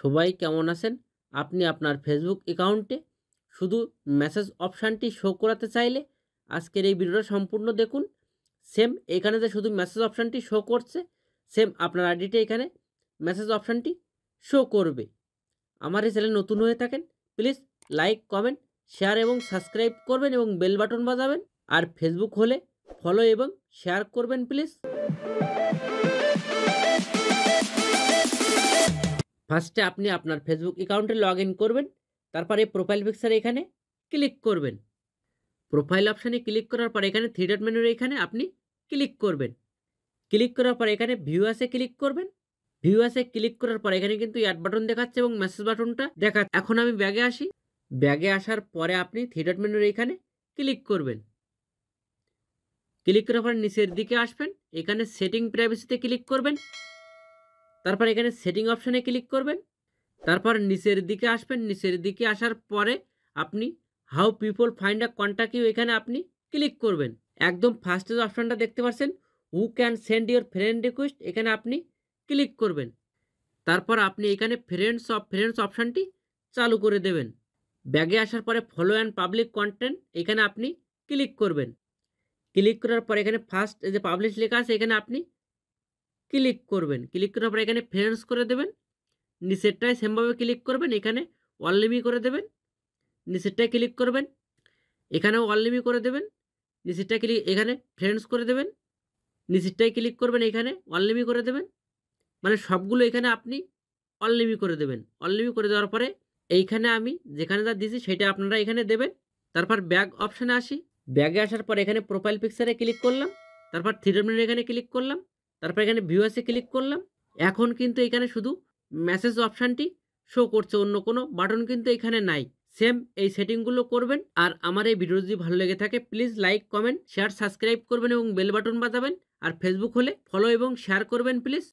সবাই কেমন আছেন আপনি আপনার ফেসবুক অ্যাকাউন্টে শুধু মেসেজ অপশানটি শো করাতে চাইলে আজকের এই ভিডিওটা সম্পূর্ণ দেখুন সেম এখানে যে শুধু মেসেজ অপশানটি শো করছে সেম আপনার আইডিটা এখানে মেসেজ অপশানটি শো করবে আমার এই চ্যানেল নতুন হয়ে থাকেন প্লিজ লাইক কমেন্ট শেয়ার এবং সাবস্ক্রাইব করবেন এবং বেল বাটন বাজাবেন আর ফেসবুক হলে ফলো এবং শেয়ার করবেন প্লিজ ফার্স্টে আপনি আপনার ফেসবুক অ্যাকাউন্টে লগ ইন করবেন তারপরে প্রোফাইল পিকচার এখানে ক্লিক করবেন প্রোফাইল অপশানে ক্লিক করার পর এখানে থ্রি মেনুর এখানে আপনি ক্লিক করবেন ক্লিক করার পর এখানে ভিউ ভিউয়ার্সে ক্লিক করবেন ভিউ আসে ক্লিক করার পর এখানে কিন্তু অ্যাড বাটন দেখাচ্ছে এবং মেসেজ বাটনটা দেখাচ্ছে এখন আমি ব্যাগে আসি ব্যাগে আসার পরে আপনি থ্রি মেনুর এখানে ক্লিক করবেন ক্লিক করার পর নিচের দিকে আসবেন এখানে সেটিং প্রাইভেসিতে ক্লিক করবেন তারপর এখানে সেটিং অপশানে ক্লিক করবেন তারপর নিচের দিকে আসবেন নিচের দিকে আসার পরে আপনি how people find a contact you এখানে আপনি ক্লিক করবেন একদম ফার্স্টে যে অপশানটা দেখতে পাচ্ছেন who can send your friend request এখানে আপনি ক্লিক করবেন তারপর আপনি এখানে ফ্রেন্ডস অফ ফ্রেন্ডস অপশানটি চালু করে দেবেন ব্যাগে আসার পরে ফলো অ্যান্ড পাবলিক কন্টেন্ট এখানে আপনি ক্লিক করবেন ক্লিক করার পর এখানে ফার্স্ট যে পাবলিশ লেখা আছে এখানে আপনি ক্লিক করবেন ক্লিক করার পরে এখানে ফ্রেন্ডস করে দেবেন নিচেরটায় সেমভাবে ক্লিক করবেন এখানে অনলিমি করে দেবেন নিচেরটায় ক্লিক করবেন এখানেও অনলিমি করে দেবেন নিচেরটায় ক্লিক এখানে ফ্রেন্ডস করে দেবেন নিচেরটায় ক্লিক করবেন এখানে অনলিমি করে দেবেন মানে সবগুলো এখানে আপনি অনলিমি করে দেবেন অনলিমি করে দেওয়ার পরে এইখানে আমি যেখানে যা দিয়েছি সেটা আপনারা এখানে দেবেন তারপর ব্যাগ অপশানে আসি ব্যাগে আসার পর এখানে প্রোফাইল পিকচারে ক্লিক করলাম তারপর থ্রিডমিন এখানে ক্লিক করলাম তারপর এখানে ভিউএসে ক্লিক করলাম এখন কিন্তু এখানে শুধু মেসেজ অপশানটি শো করছে অন্য কোনো বাটন কিন্তু এখানে নাই সেম এই সেটিংগুলো করবেন আর আমার এই ভিডিও যদি ভালো লেগে থাকে please like comment share subscribe করবেন এবং বেল বাটন বাজাবেন আর ফেসবুক হলে ফলো এবং শেয়ার করবেন প্লিজ